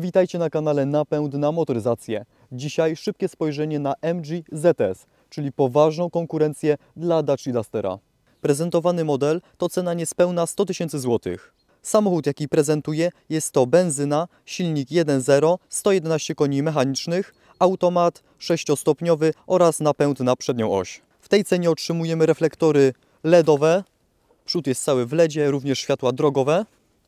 Witajcie na kanale Napęd na motoryzację. Dzisiaj szybkie spojrzenie na MG ZS, czyli poważną konkurencję dla Dacia Dustera. Prezentowany model to cena niespełna 100 tysięcy złotych. Samochód, jaki prezentuje, jest to benzyna, silnik 1.0, 111 koni mechanicznych, automat 6-stopniowy oraz napęd na przednią oś. W tej cenie otrzymujemy reflektory LEDowe, przód jest cały w LEDzie, również światła drogowe,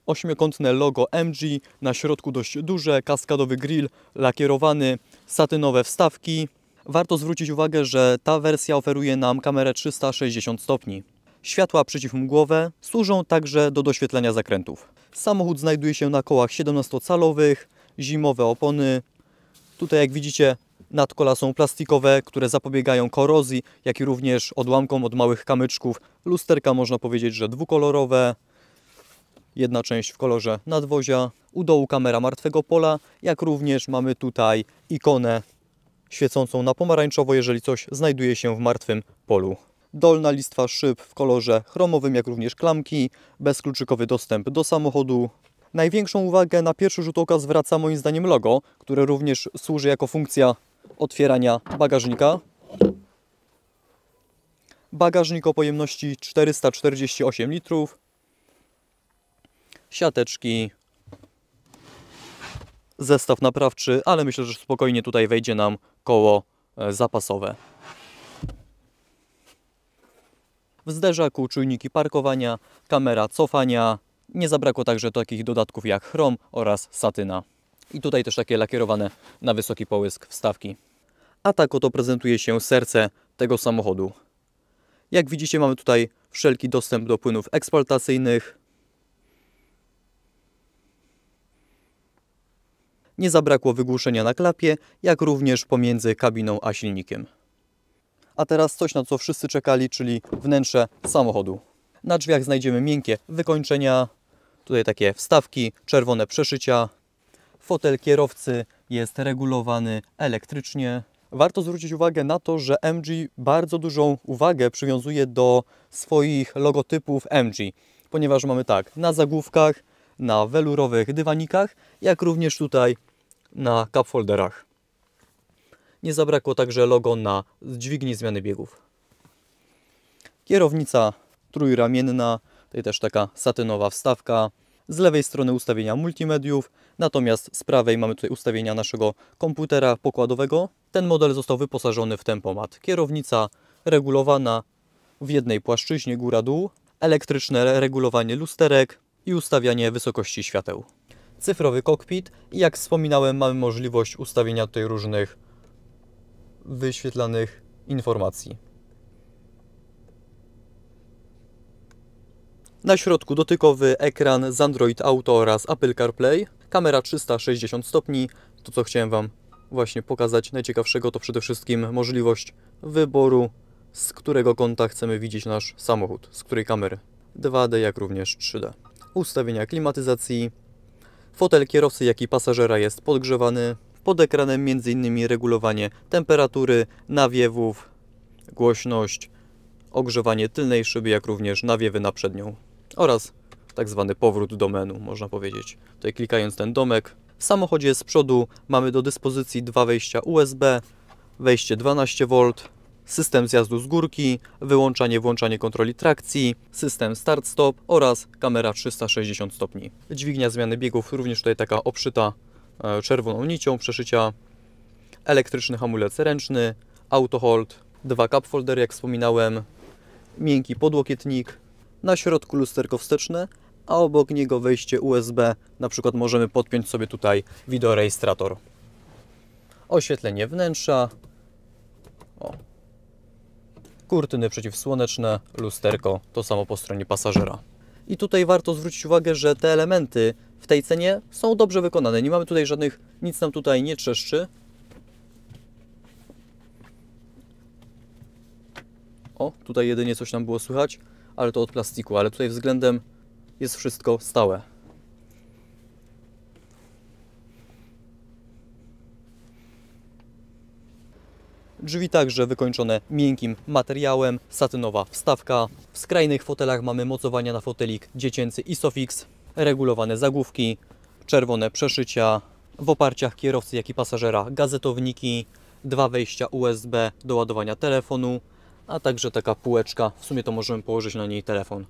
Ośmiokątne logo MG, na środku dość duże, kaskadowy grill lakierowany, satynowe wstawki. Warto zwrócić uwagę, że ta wersja oferuje nam kamerę 360 stopni. Światła przeciwmgłowe służą także do doświetlenia zakrętów. Samochód znajduje się na kołach 17-calowych, zimowe opony. Tutaj jak widzicie nadkola są plastikowe, które zapobiegają korozji, jak i również odłamkom od małych kamyczków. Lusterka można powiedzieć, że dwukolorowe. Jedna część w kolorze nadwozia, u dołu kamera martwego pola, jak również mamy tutaj ikonę świecącą na pomarańczowo, jeżeli coś znajduje się w martwym polu. Dolna listwa szyb w kolorze chromowym, jak również klamki, bezkluczykowy dostęp do samochodu. Największą uwagę na pierwszy rzut oka zwraca moim zdaniem logo, które również służy jako funkcja otwierania bagażnika. Bagażnik o pojemności 448 litrów, siateczki, zestaw naprawczy, ale myślę, że spokojnie tutaj wejdzie nam koło e, zapasowe. W zderzaku czujniki parkowania, kamera cofania, nie zabrakło także takich dodatków jak chrom oraz satyna. I tutaj też takie lakierowane na wysoki połysk wstawki. A tak oto prezentuje się serce tego samochodu. Jak widzicie mamy tutaj wszelki dostęp do płynów eksploatacyjnych, Nie zabrakło wygłuszenia na klapie, jak również pomiędzy kabiną a silnikiem. A teraz coś, na co wszyscy czekali, czyli wnętrze samochodu. Na drzwiach znajdziemy miękkie wykończenia, tutaj takie wstawki, czerwone przeszycia. Fotel kierowcy jest regulowany elektrycznie. Warto zwrócić uwagę na to, że MG bardzo dużą uwagę przywiązuje do swoich logotypów MG, ponieważ mamy tak, na zagłówkach na welurowych dywanikach, jak również tutaj na cupholderach. Nie zabrakło także logo na dźwigni zmiany biegów. Kierownica trójramienna, tutaj też taka satynowa wstawka. Z lewej strony ustawienia multimediów, natomiast z prawej mamy tutaj ustawienia naszego komputera pokładowego. Ten model został wyposażony w tempomat. Kierownica regulowana w jednej płaszczyźnie góra-dół, elektryczne regulowanie lusterek, i ustawianie wysokości świateł. Cyfrowy kokpit i jak wspominałem mamy możliwość ustawienia tutaj różnych wyświetlanych informacji. Na środku dotykowy ekran z Android Auto oraz Apple CarPlay, kamera 360 stopni, to co chciałem Wam właśnie pokazać najciekawszego to przede wszystkim możliwość wyboru, z którego kąta chcemy widzieć nasz samochód, z której kamery 2D jak również 3D ustawienia klimatyzacji, fotel kierowcy jak i pasażera jest podgrzewany, pod ekranem m.in. regulowanie temperatury, nawiewów, głośność, ogrzewanie tylnej szyby, jak również nawiewy na przednią oraz tak zwany powrót do menu, można powiedzieć. Tutaj klikając ten domek, w samochodzie z przodu mamy do dyspozycji dwa wejścia USB, wejście 12V, system zjazdu z górki, wyłączanie, włączanie kontroli trakcji, system start-stop oraz kamera 360 stopni. Dźwignia zmiany biegów również tutaj taka obszyta e, czerwoną nicią przeszycia, elektryczny hamulec ręczny, autohold, dwa cup folder jak wspominałem, miękki podłokietnik, na środku lusterko wsteczne, a obok niego wejście USB, na przykład możemy podpiąć sobie tutaj wideorejestrator. Oświetlenie wnętrza, o, kurtyny przeciwsłoneczne, lusterko, to samo po stronie pasażera. I tutaj warto zwrócić uwagę, że te elementy w tej cenie są dobrze wykonane. Nie mamy tutaj żadnych, nic nam tutaj nie trzeszczy. O, tutaj jedynie coś nam było słychać, ale to od plastiku, ale tutaj względem jest wszystko stałe. Drzwi także wykończone miękkim materiałem, satynowa wstawka. W skrajnych fotelach mamy mocowania na fotelik dziecięcy Isofix, regulowane zagłówki, czerwone przeszycia, w oparciach kierowcy jak i pasażera gazetowniki, dwa wejścia USB do ładowania telefonu, a także taka półeczka, w sumie to możemy położyć na niej telefon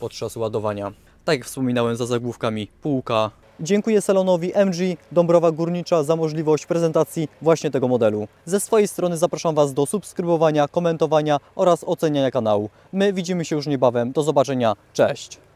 podczas ładowania. Tak jak wspominałem, za zagłówkami półka, Dziękuję salonowi MG Dąbrowa Górnicza za możliwość prezentacji właśnie tego modelu. Ze swojej strony zapraszam Was do subskrybowania, komentowania oraz oceniania kanału. My widzimy się już niebawem. Do zobaczenia. Cześć!